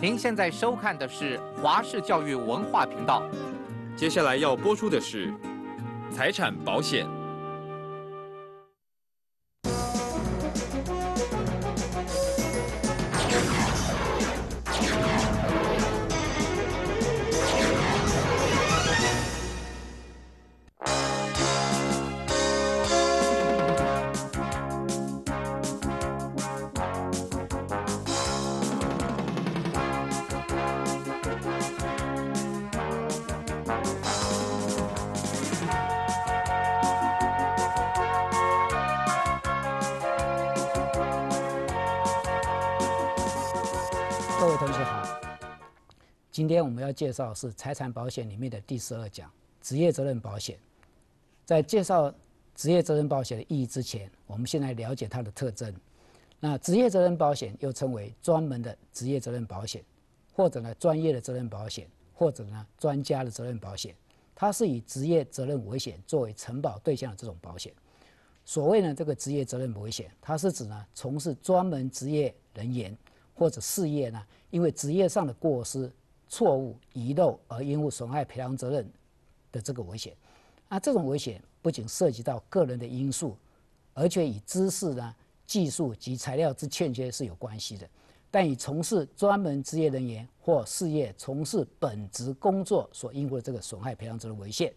您现在收看的是华视教育文化频道，接下来要播出的是财产保险。我们要介绍是财产保险里面的第十二讲职业责任保险。在介绍职业责任保险的意义之前，我们先来了解它的特征。那职业责任保险又称为专门的职业责任保险，或者呢专业的责任保险，或者呢专家的责任保险。它是以职业责任危险作为承保对象的这种保险。所谓呢这个职业责任保险，它是指呢从事专门职业人员或者事业呢，因为职业上的过失。错误遗漏而因故损害赔偿责任的这个危险，那这种危险不仅涉及到个人的因素，而且与知识呢、技术及材料之欠缺是有关系的。但以从事专门职业人员或事业从事本职工作所应负的这个损害赔偿责任为限。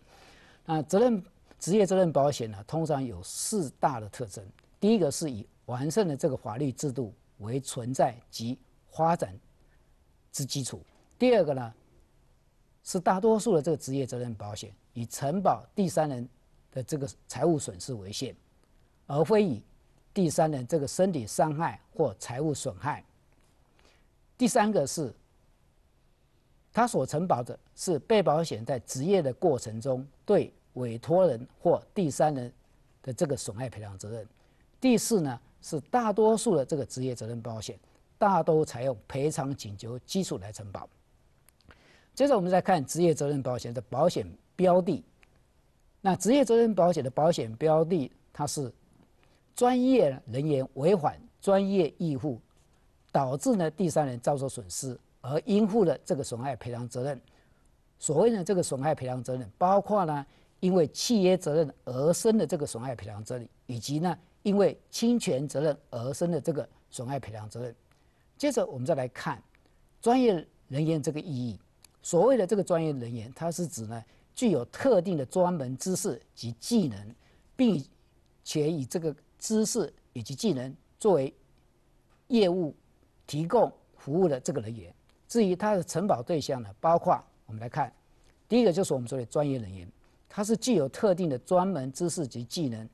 那责任职业责任保险呢，通常有四大的特征：第一个是以完善的这个法律制度为存在及发展之基础。第二个呢，是大多数的这个职业责任保险以承保第三人的这个财务损失为限，而非以第三人这个身体伤害或财务损害。第三个是，它所承保的是被保险在职业的过程中对委托人或第三人的这个损害赔偿责任。第四呢，是大多数的这个职业责任保险大都采用赔偿请求基础来承保。接着我们再看职业责任保险的保险标的。那职业责任保险的保险标的，它是专业人员违反专业义务，导致呢第三人遭受损失而应负的这个损害赔偿责任。所谓的这个损害赔偿责任，包括呢因为契约责任而生的这个损害赔偿责任，以及呢因为侵权责任而生的这个损害赔偿责任。接着我们再来看专业人员这个意义。所谓的这个专业人员，他是指呢具有特定的专门知识及技能，并且以这个知识以及技能作为业务提供服务的这个人员。至于它的承保对象呢，包括我们来看，第一个就是我们说的专业人员，它是具有特定的专门知识及技能，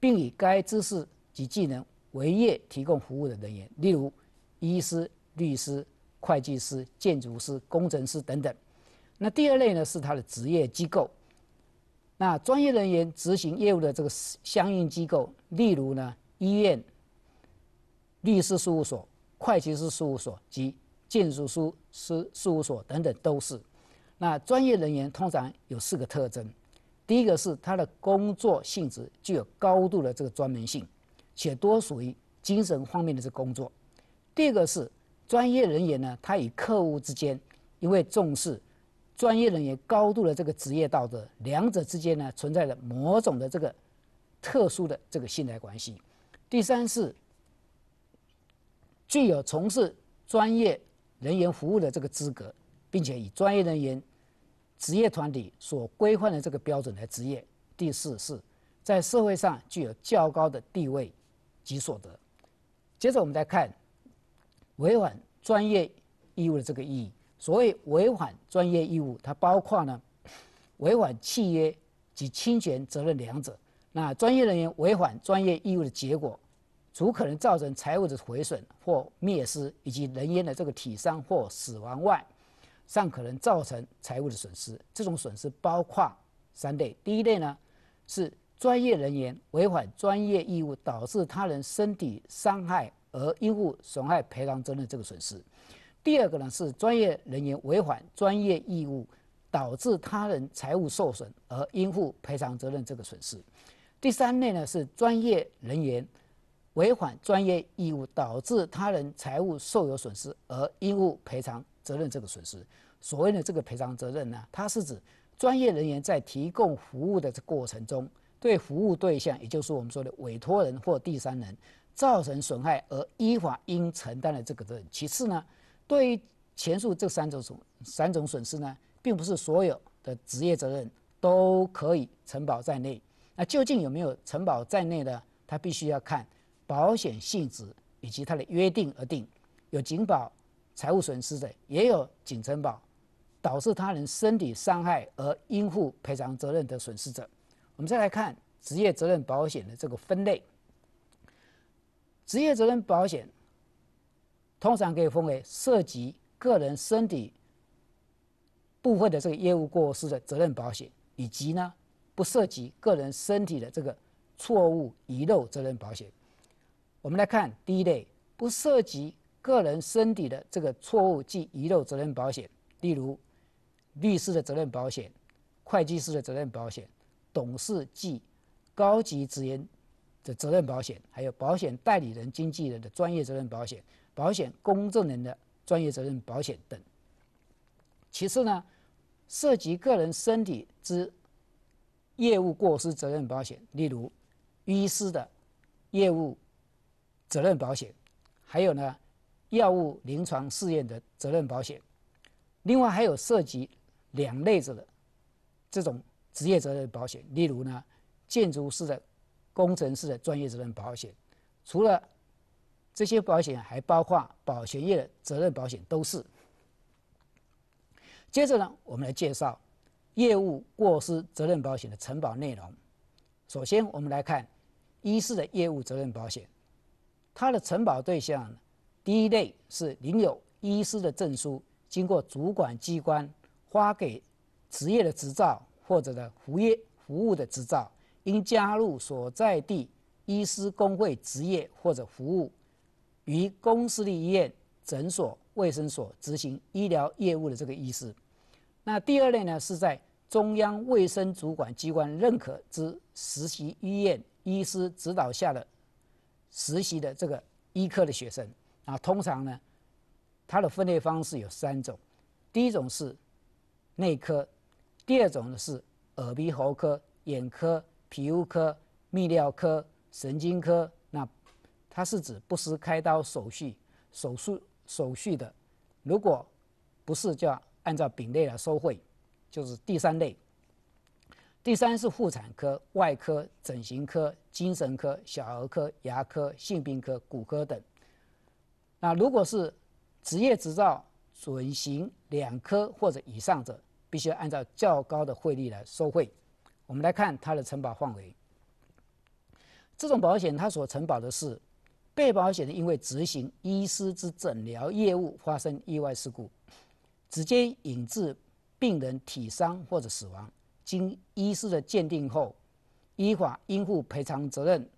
并以该知识及技能为业提供服务的人员，例如医师、律师。会计师、建筑师、工程师等等。那第二类呢，是他的职业机构。那专业人员执行业务的这个相应机构，例如呢，医院、律师事务所、会计师事务所及建筑师事务所等等都是。那专业人员通常有四个特征：第一个是他的工作性质具有高度的这个专门性，且多属于精神方面的这工作；第二个是。专业人员呢，他与客户之间因为重视专业人员高度的这个职业道德，两者之间呢存在着某种的这个特殊的这个信赖关系。第三是具有从事专业人员服务的这个资格，并且以专业人员职业团体所规范的这个标准来执业。第四是在社会上具有较高的地位及所得。接着我们再看。违反专业义务的这个意义，所谓违反专业义务，它包括呢，违反契约及侵权责任两者。那专业人员违反专业义务的结果，除可能造成财物的毁损或灭失，以及人员的这个体伤或死亡外，尚可能造成财物的损失。这种损失包括三类：第一类呢，是专业人员违反专业义务导致他人身体伤害。而应付损害赔偿责任这个损失。第二个呢是专业人员违反专业义务，导致他人财物受损而应负赔偿责任这个损失。第三类呢是专业人员违反专业义务导致他人财物受有损失而应付赔偿责任这个损失。所谓的这个赔偿责任呢，它是指专业人员在提供服务的过程中，对服务对象，也就是我们说的委托人或第三人。造成损害而依法应承担的这个责任。其次呢，对于前述这三种损三种损失呢，并不是所有的职业责任都可以承保在内。那究竟有没有承保在内呢？他必须要看保险性质以及他的约定而定。有仅保财务损失的，也有仅承保导致他人身体伤害而应负赔偿责任的损失者。我们再来看职业责任保险的这个分类。职业责任保险通常可以分为涉及个人身体部分的这个业务过失的责任保险，以及呢不涉及个人身体的这个错误遗漏责任保险。我们来看第一类不涉及个人身体的这个错误及遗漏责任保险，例如律师的责任保险、会计师的责任保险、董事及高级职员。的责任保险，还有保险代理人、经纪人的专业责任保险，保险公证人的专业责任保险等。其次呢，涉及个人身体之业务过失责任保险，例如医师的业务责任保险，还有呢，药物临床试验的责任保险。另外还有涉及两类子的这种职业责任保险，例如呢，建筑师的。工程师的专业责任保险，除了这些保险，还包括保险业的责任保险都是。接着呢，我们来介绍业务过失责任保险的承保内容。首先，我们来看医师的业务责任保险，它的承保对象，第一类是领有医师的证书，经过主管机关发给职业的执照或者的服业服务的执照。应加入所在地医师工会、职业或者服务于公司的医院、诊所、卫生所，执行医疗业务的这个医师。那第二类呢，是在中央卫生主管机关认可之实习医院医师指导下的实习的这个医科的学生啊。通常呢，它的分类方式有三种：第一种是内科，第二种呢是耳鼻喉科、眼科。皮肤科、泌尿科、神经科，那它是指不施开刀手续、手术手续的，如果不是，就要按照丙类来收费，就是第三类。第三是妇产科、外科、整形科、精神科、小儿科、牙科、性病科、骨科等。那如果是职业执照准行两科或者以上者，必须要按照较高的汇率来收费。我们来看它的承保范围。这种保险它所承保的是，被保险的因为执行医师之诊疗业务发生意外事故，直接引致病人体伤或者死亡，经医师的鉴定后，依法应负赔偿责任，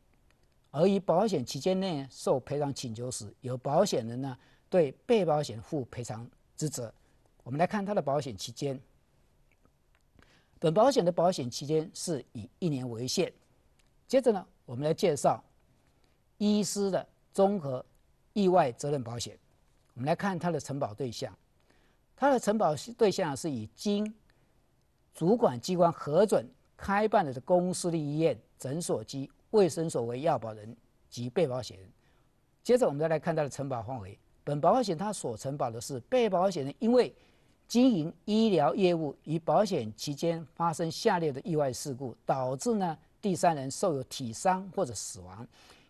而于保险期间内受赔偿请求时，由保险人呢对被保险负赔偿之责。我们来看它的保险期间。本保险的保险期间是以一年为限。接着呢，我们来介绍医师的综合意外责任保险。我们来看它的承保对象，它的承保对象是以经主管机关核准开办的公司的医院、诊所及卫生所为要保人及被保险人。接着我们再来看它的承保范围，本保险它所承保的是被保险人因为。经营医疗业务与保险期间发生下列的意外事故，导致呢第三人受有体伤或者死亡，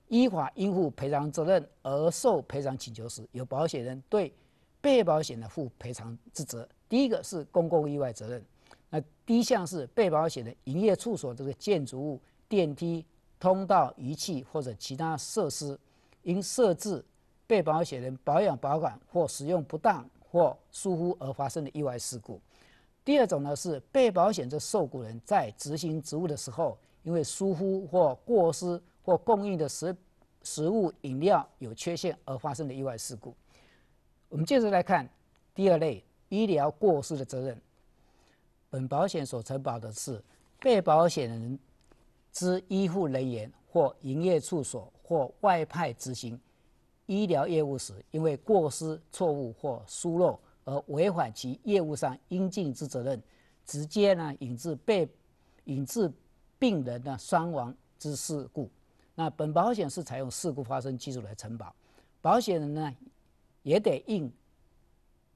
依法应负赔偿责任而受赔偿请求时，由保险人对被保险的负赔偿之责。第一个是公共意外责任，那第一项是被保险的营业处所这个建筑物、电梯、通道、仪器或者其他设施，因设置被保险人保养、保管或使用不当。或疏忽而发生的意外事故。第二种呢是被保险的受雇人在执行职务的时候，因为疏忽或过失或供应的食食物、饮料有缺陷而发生的意外事故。我们接着来看第二类医疗过失的责任。本保险所承保的是被保险人之医护人员或营业处所或外派执行。医疗业务时，因为过失、错误或疏漏而违反其业务上应尽之责任，直接呢引致被引致病人的伤亡之事故。那本保险是采用事故发生基础来承保，保险人呢也得应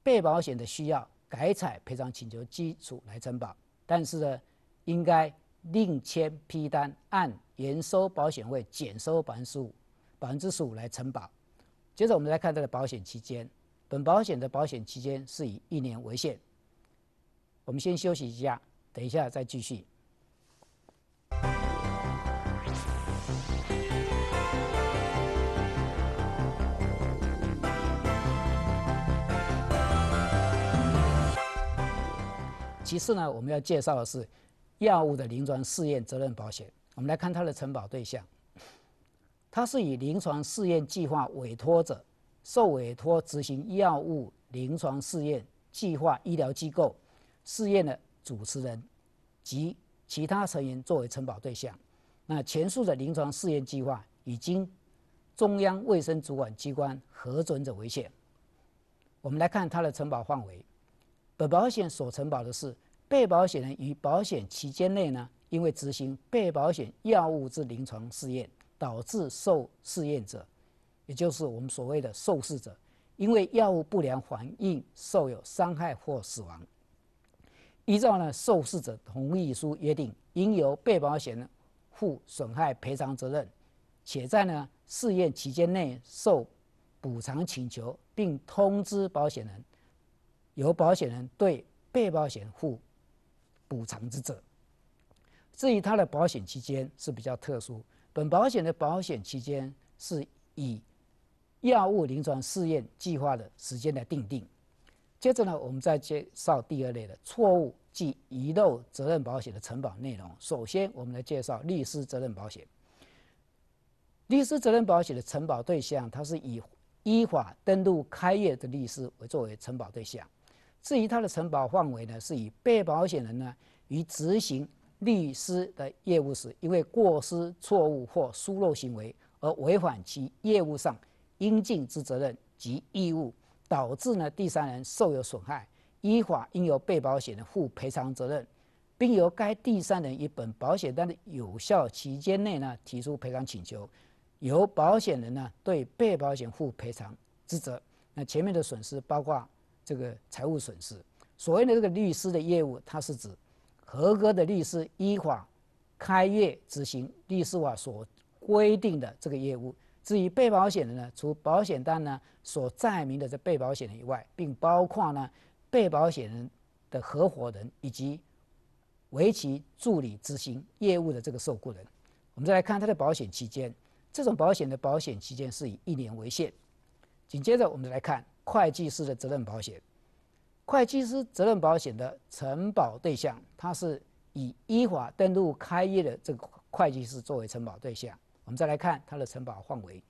被保险的需要改采赔偿请求基础来承保，但是呢应该另签批单，按原收保险费减收百分之十五，百分之十五来承保。接着我们来看它的保险期间，本保险的保险期间是以一年为限。我们先休息一下，等一下再继续。其次呢，我们要介绍的是药物的临床试验责任保险。我们来看它的承保对象。它是以临床试验计划委托者、受委托执行药物临床试验计划医疗机构、试验的主持人及其他成员作为承保对象。那前述的临床试验计划已经中央卫生主管机关核准者为限。我们来看它的承保范围：本保险所承保的是被保险人于保险期间内呢，因为执行被保险药物之临床试验。导致受试验者，也就是我们所谓的受试者，因为药物不良反应受有伤害或死亡，依照呢受试者同意书约定，应由被保险人负损害赔偿责任，且在呢试验期间内受补偿请求，并通知保险人，由保险人对被保险人补偿之责。至于他的保险期间是比较特殊。本保险的保险期间是以药物临床试验计划的时间来定定。接着呢，我们再介绍第二类的错误及遗漏责任保险的承保内容。首先，我们来介绍律师责任保险。律师责任保险的承保对象，它是以依法登录开业的律师为作为承保对象。至于它的承保范围呢，是以被保险人呢与执行律师的业务时，因为过失、错误或疏漏行为而违反其业务上应尽之责任及义务，导致呢第三人受有损害，依法应由被保险人负赔偿责任，并由该第三人以本保险单的有效期间内呢提出赔偿请求，由保险人呢对被保险负赔偿之责。那前面的损失包括这个财务损失，所谓的这个律师的业务，它是指。合格的律师依法开业执行律师法所规定的这个业务。至于被保险人呢，除保险单呢所载明的这被保险人以外，并包括呢被保险人的合伙人以及为其助理执行业务的这个受雇人。我们再来看它的保险期间，这种保险的保险期间是以一年为限。紧接着，我们来看会计师的责任保险。会计师责任保险的承保对象，它是以依法登录开业的这个会计师作为承保对象。我们再来看它的承保范围。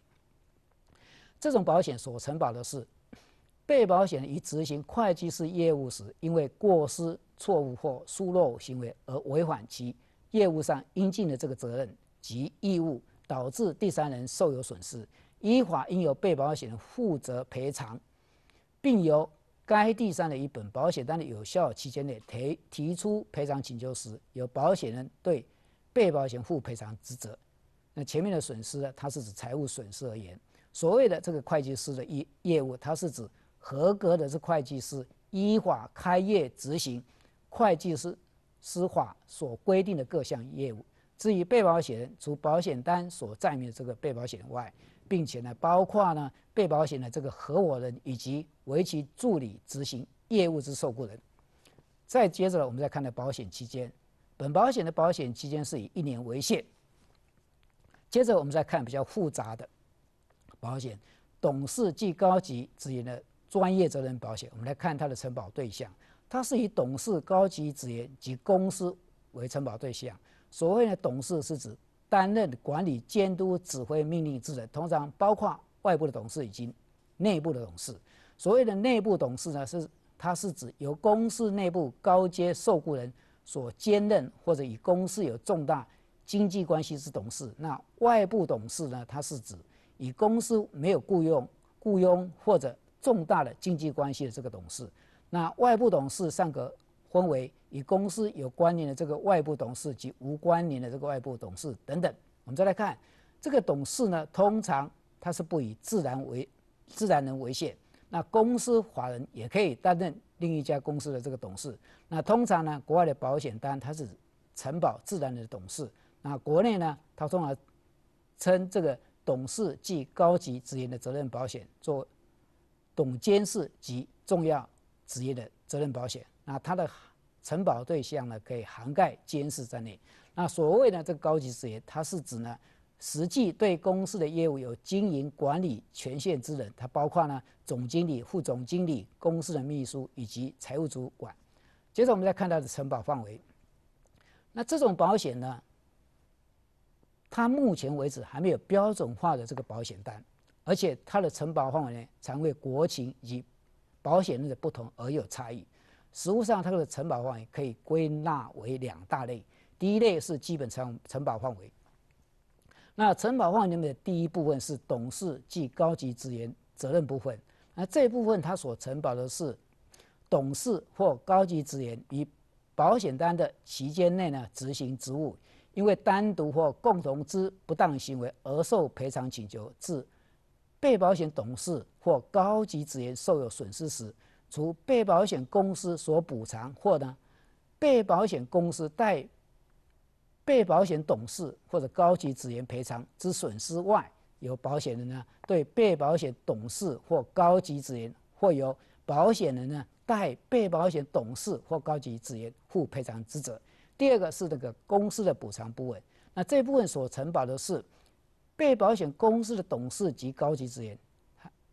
这种保险所承保的是，被保险人于执行会计师业务时，因为过失、错误或疏漏行为而违反其业务上应尽的这个责任及义务，导致第三人受有损失，依法应由被保险人负责赔偿，并由该地上的一本保险单的有效期间内提提出赔偿请求时，由保险人对被保险负赔偿职责。那前面的损失呢？它是指财务损失而言。所谓的这个会计师的业业务，它是指合格的这会计师依法开业执行会计师司法所规定的各项业务。至于被保险人，除保险单所载明的这个被保险人外。并且呢，包括呢被保险的这个合伙人以及为其助理执行业务之受雇人。再接着，我们再看到保险期间，本保险的保险期间是以一年为限。接着，我们再看比较复杂的保险，董事及高级职员的专业责任保险。我们来看它的承保对象，它是以董事、高级职员及公司为承保对象。所谓的董事是指。担任管理、监督、指挥、命令之人，通常包括外部的董事以及内部的董事。所谓的内部董事呢，是它是指由公司内部高阶受雇人所兼任或者与公司有重大经济关系之董事。那外部董事呢，它是指与公司没有雇佣、雇佣或者重大的经济关系的这个董事。那外部董事上个分为。与公司有关联的这个外部董事及无关联的这个外部董事等等，我们再来看这个董事呢，通常它是不以自然为自然人为限。那公司法人也可以担任另一家公司的这个董事。那通常呢，国外的保险单它是承保自然人的董事，那国内呢，它通常称这个董事即高级职业的责任保险，做董监事及重要职业的责任保险。那它的。承保对象呢，可以涵盖监事在内。那所谓呢，这个高级职员，它是指呢，实际对公司的业务有经营管理权限之人。它包括呢，总经理、副总经理、公司的秘书以及财务主管。接着，我们再看它的承保范围。那这种保险呢，它目前为止还没有标准化的这个保险单，而且它的承保范围呢，常为国情以及保险人的不同而有差异。实务上，它的承保范围可以归纳为两大类。第一类是基本承承保范围。那承保范围里面第一部分是董事及高级职员责任部分。那这部分它所承保的是董事或高级职员于保险单的期间内呢执行职务，因为单独或共同之不当行为而受赔偿请求，致被保险董事或高级职员受有损失时。除被保险公司所补偿或呢，被保险公司代被保险董事或者高级职员赔偿之损失外，由保险人呢对被保险董事或高级职员或由保险人呢代被保险董事或高级职员负赔偿职责。第二个是那个公司的补偿部分，那这部分所承保的是被保险公司的董事及高级职员，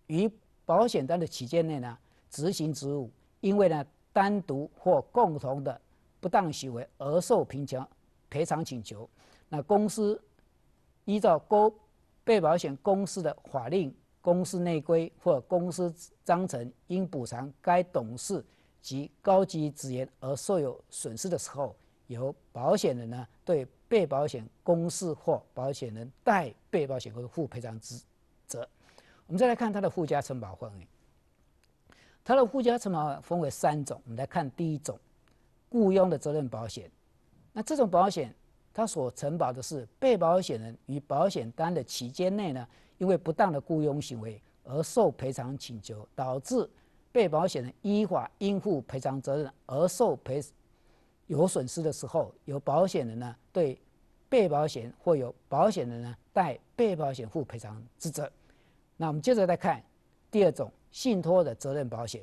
于保险单的期间内呢。执行职务，因为呢单独或共同的不当行为而受平偿赔偿请求，那公司依照公被保险公司的法令、公司内规或公司章程，应补偿该董事及高级职员而受有损失的时候，由保险人呢对被保险公司或保险人代被保险公司负赔偿之责。我们再来看它的附加承保范围。它的附加承保分为三种，我们来看第一种，雇佣的责任保险。那这种保险，它所承保的是被保险人与保险单的期间内呢，因为不当的雇佣行为而受赔偿请求，导致被保险人依法应负赔偿责任而受赔有损失的时候，由保险人呢对被保险或有保险人呢代被保险负赔偿之责。那我们接着再看第二种。信托的责任保险，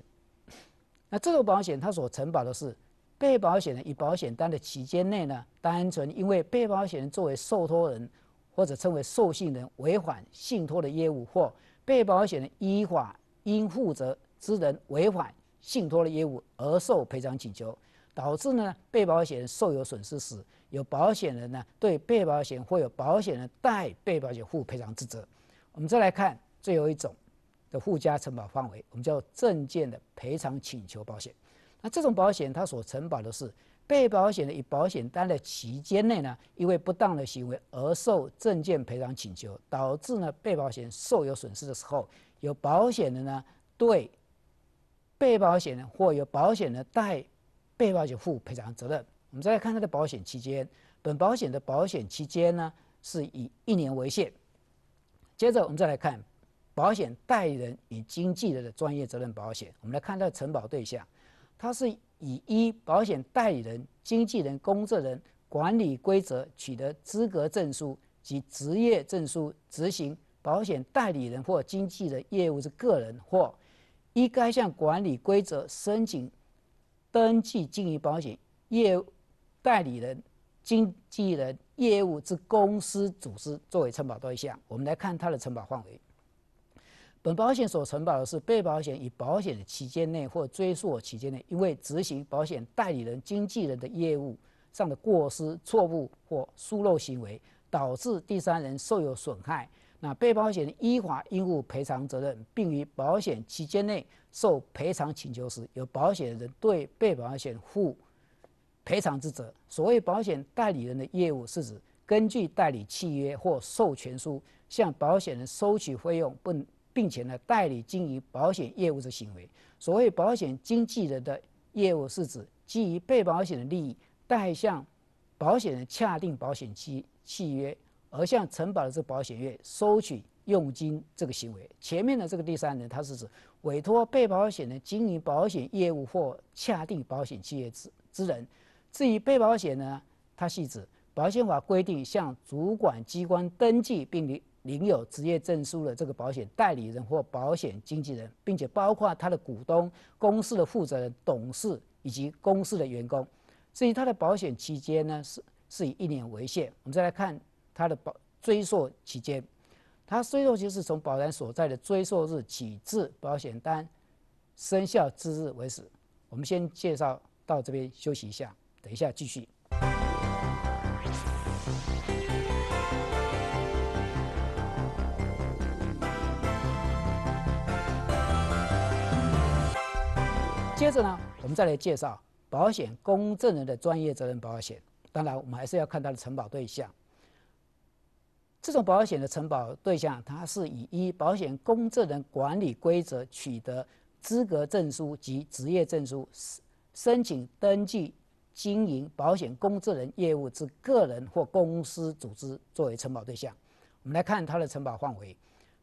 那这个保险它所承保的是被保险人以保险单的期间内呢，单纯因为被保险人作为受托人或者称为受信人违反信托的业务，或被保险人依法应负责之人违反信托的业务而受赔偿请求，导致呢被保险人受有损失时，有保险人呢对被保险或有保险人代被保险负赔偿之责。我们再来看最后一种。的附加承保范围，我们叫证件的赔偿请求保险。那这种保险，它所承保的是被保险人以保险单的期间内呢，因为不当的行为而受证件赔偿请求，导致呢被保险受有损失的时候，有保险的呢对被保险人或有保险人代被保险负赔偿责任。我们再来看它的保险期间，本保险的保险期间呢是以一年为限。接着我们再来看。保险代理人与经纪人的专业责任保险，我们来看它的承保对象，它是以一保险代理人、经纪人、工作人管理规则取得资格证书及职业证书，执行保险代理人或经纪人业务之个人，或依该项管理规则申请登记经营保险业代理人、经纪人业务之公司组织作为承保对象。我们来看它的承保范围。本保险所承保的是被保险以保险期间内或追溯期间内，因为执行保险代理人、经纪人的业务上的过失、错误或疏漏行为，导致第三人受有损害，那被保险人依法应负赔偿责任，并于保险期间内受赔偿请求时，由保险人对被保险负赔偿之责。所谓保险代理人的业务，是指根据代理契约或授权书，向保险人收取费用不。并且呢，代理经营保险业务之行为，所谓保险经纪人的业务，是指基于被保险的利益，代向保险人洽定保险契契约，而向承保的这个保险业收取佣金这个行为。前面的这个第三人，他是指委托被保险人经营保险业务或洽定保险契约之之人。至于被保险呢，他系指保险法规定向主管机关登记并立。领有职业证书的这个保险代理人或保险经纪人，并且包括他的股东、公司的负责人、董事以及公司的员工。至于他的保险期间呢，是是以一年为限。我们再来看他的保追溯期间，他追溯就是从保单所在的追溯日起至保险单生效之日为止。我们先介绍到这边休息一下，等一下继续。接着呢，我们再来介绍保险公证人的专业责任保险。当然，我们还是要看它的承保对象。这种保险的承保对象，它是以一保险公证人管理规则取得资格证书及职业证书，申申请登记经营保险公证人业务之个人或公司组织作为承保对象。我们来看它的承保范围。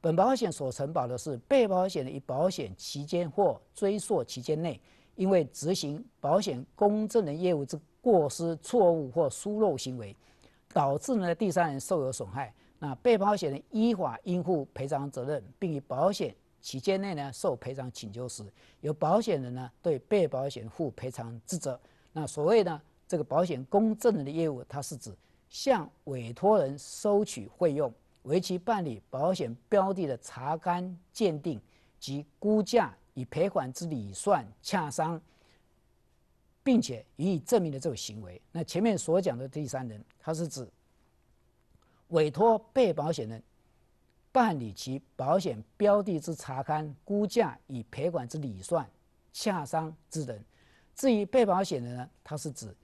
本保险所承保的是被保险人于保险期间或追溯期间内，因为执行保险公证人业务之过失、错误或疏漏行为，导致呢第三人受有损害，那被保险人依法应负赔偿责任，并于保险期间内呢受赔偿请求时，由保险人呢对被保险负赔偿之责。那所谓呢这个保险公证人的业务，它是指向委托人收取费用。为其办理保险标的的查勘、鉴定及估价与赔款之理算洽商，并且予以证明的这种行为。那前面所讲的第三人，他是指委托被保险人办理其保险标的之查勘、估价与赔款之理算洽商之人。至于被保险人呢，他是指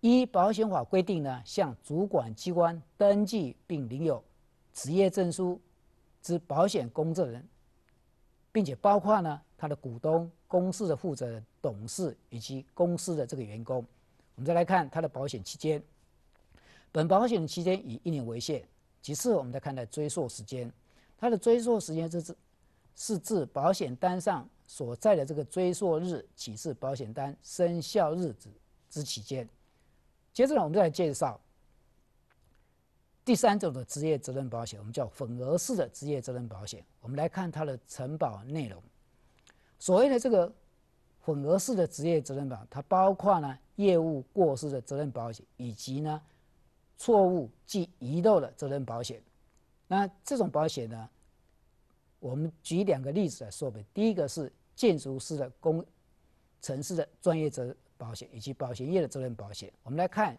依保险法规定呢，向主管机关登记并领有。职业证书之保险公证人并且包括呢他的股东、公司的负责人、董事以及公司的这个员工。我们再来看他的保险期间，本保险的期间以一年为限。其次，我们再看的追溯时间，它的追溯时间是指是自保险单上所在的这个追溯日起至保险单生效日子之期间。接着呢，我们再来介绍。第三种的职业责任保险，我们叫混合式的职业责任保险。我们来看它的承保内容。所谓的这个混合式的职业责任保，它包括呢业务过失的责任保险，以及呢错误及遗漏的责任保险。那这种保险呢，我们举两个例子来说呗。第一个是建筑师的工、城市的专业责保险，以及保险业的责任保险。我们来看。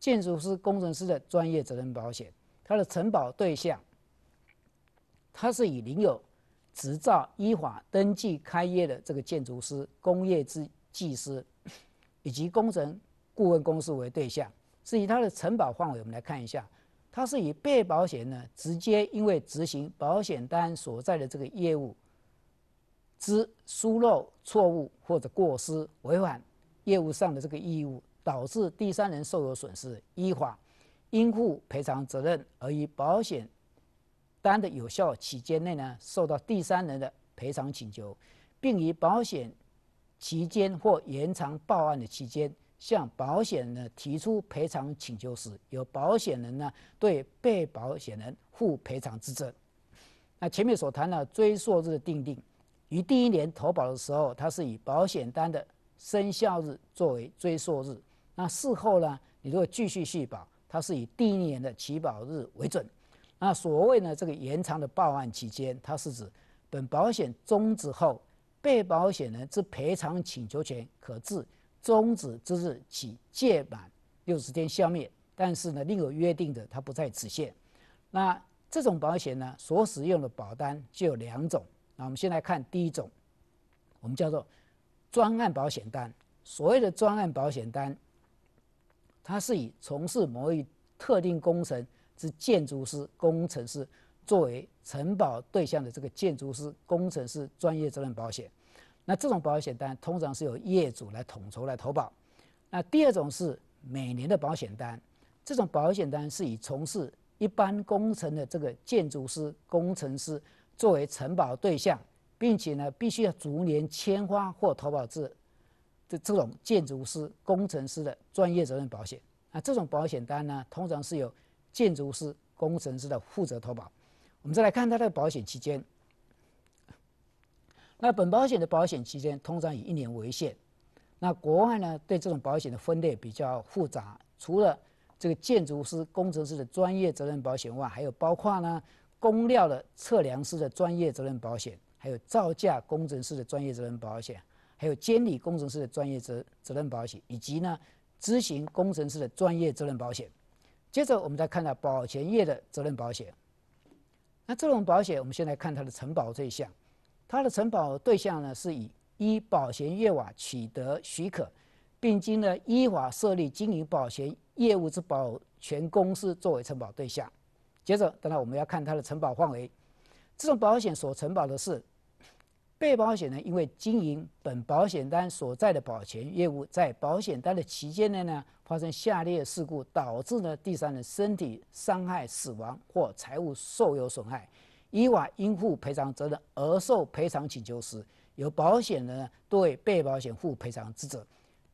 建筑师、工程师的专业责任保险，它的承保对象，它是以领有执照、依法登记开业的这个建筑师、工业技技师，以及工程顾问公司为对象。至于它的承保范围，我们来看一下，它是以被保险呢直接因为执行保险单所在的这个业务之疏漏、错误或者过失、违反业务上的这个义务。导致第三人受有损失，依法应负赔偿责任，而于保险单的有效期间内呢，受到第三人的赔偿请求，并于保险期间或延长报案的期间向保险人提出赔偿请求时，由保险人呢对被保险人负赔偿之责。那前面所谈的追溯日的定定，于第一年投保的时候，它是以保险单的生效日作为追溯日。那事后呢？你如果继续续保，它是以第一年的起保日为准。那所谓呢，这个延长的报案期间，它是指本保险终止后，被保险人之赔偿请求权可自终止之日起届满六十天消灭。但是呢，另有约定的，它不在此限。那这种保险呢，所使用的保单就有两种。那我们先来看第一种，我们叫做专案保险单。所谓的专案保险单。它是以从事某一特定工程之建筑师、工程师作为承保对象的这个建筑师、工程师专业责任保险。那这种保险单通常是由业主来统筹来投保。那第二种是每年的保险单，这种保险单是以从事一般工程的这个建筑师、工程师作为承保对象，并且呢必须要逐年签发或投保至。这这种建筑师、工程师的专业责任保险啊，这种保险单呢，通常是由建筑师、工程师的负责投保。我们再来看它的保险期间。那本保险的保险期间通常以一年为限。那国外呢，对这种保险的分类比较复杂，除了这个建筑师、工程师的专业责任保险外，还有包括呢，工料的测量师的专业责任保险，还有造价工程师的专业责任保险。还有监理工程师的专业责责任保险，以及呢，执行工程师的专业责任保险。接着我们再看到保全业的责任保险。那这种保险，我们先来看它的承保对象。它的承保对象呢，是以依保全业法取得许可，并经呢依法设立经营保全业务之保全公司作为承保对象。接着，当然我们要看它的承保范围。这种保险所承保的是。被保险人因为经营本保险单所在的保全业务，在保险单的期间内呢，发生下列事故，导致呢第三人身体伤害、死亡或财物受有损害，依法应负赔偿责任而受赔偿请求时，由保险人对被保险负赔偿之责。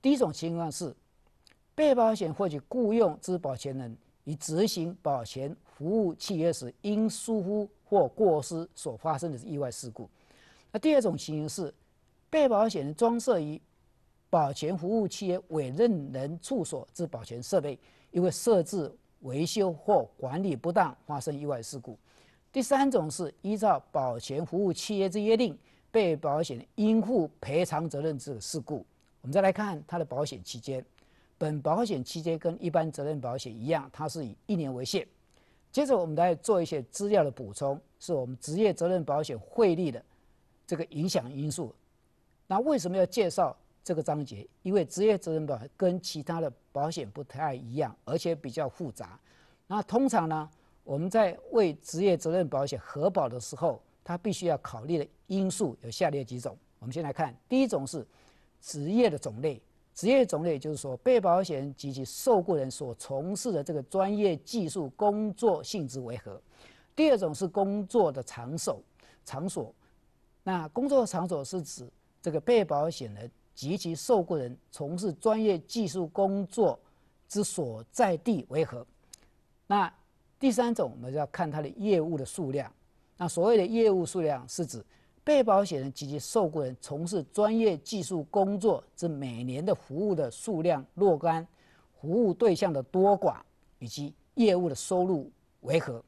第一种情况是，被保险或者雇佣之保全人，以执行保全服务契约时，因疏忽或过失所发生的意外事故。那第二种情形是，被保险人装设于保全服务企业委任人处所之保全设备，因为设置、维修或管理不当发生意外事故。第三种是依照保全服务企业之约定，被保险人应负赔偿责任之事故。我们再来看它的保险期间，本保险期间跟一般责任保险一样，它是以一年为限。接着我们来做一些资料的补充，是我们职业责任保险汇率的。这个影响因素，那为什么要介绍这个章节？因为职业责任保跟其他的保险不太一样，而且比较复杂。那通常呢，我们在为职业责任保险核保的时候，它必须要考虑的因素有下列几种。我们先来看，第一种是职业的种类，职业种类就是说被保险人及其受雇人所从事的这个专业技术工作性质为何。第二种是工作的场所，场所。那工作场所是指这个被保险人及其受雇人从事专业技术工作之所在地为何？那第三种，我们就要看他的业务的数量。那所谓的业务数量是指被保险人及其受雇人从事专业技术工作之每年的服务的数量若干，服务对象的多寡以及业务的收入为何？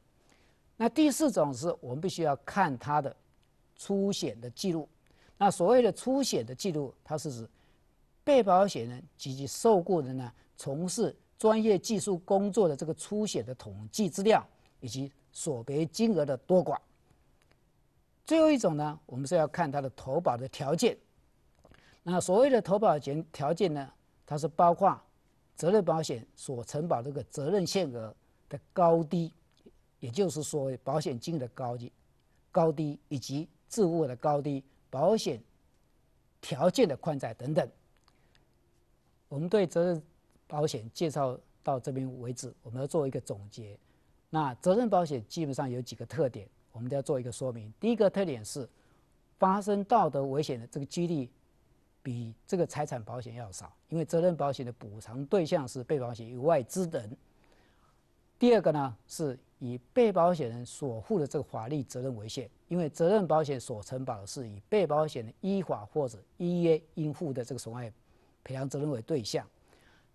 那第四种是我们必须要看他的。出险的记录，那所谓的出险的记录，它是指被保险人及其受雇人呢从事专业技术工作的这个出险的统计资料以及索赔金额的多寡。最后一种呢，我们是要看它的投保的条件。那所谓的投保前条件呢，它是包括责任保险所承保这个责任限额的高低，也就是说保险金额的高低高低以及。置物的高低、保险条件的宽窄等等，我们对责任保险介绍到这边为止。我们要做一个总结。那责任保险基本上有几个特点，我们都要做一个说明。第一个特点是，发生道德危险的这个几率比这个财产保险要少，因为责任保险的补偿对象是被保险以外之人。第二个呢是。以被保险人所负的这个法律责任为限，因为责任保险所承保的是以被保险人依法或者依约应负的这个损害赔偿责任为对象。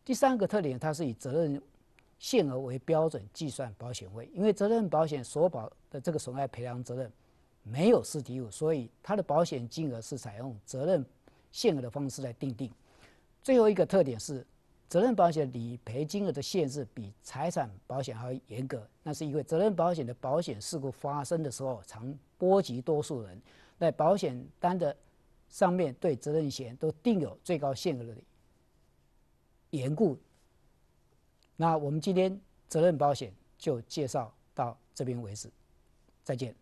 第三个特点，它是以责任限额为标准计算保险费，因为责任保险所保的这个损害赔偿责任没有实体物，所以它的保险金额是采用责任限额的方式来定定。最后一个特点是。责任保险理赔金额的限制比财产保险还要严格，那是因为责任保险的保险事故发生的时候常波及多数人，在保险单的上面对责任险都定有最高限额的严固。那我们今天责任保险就介绍到这边为止，再见。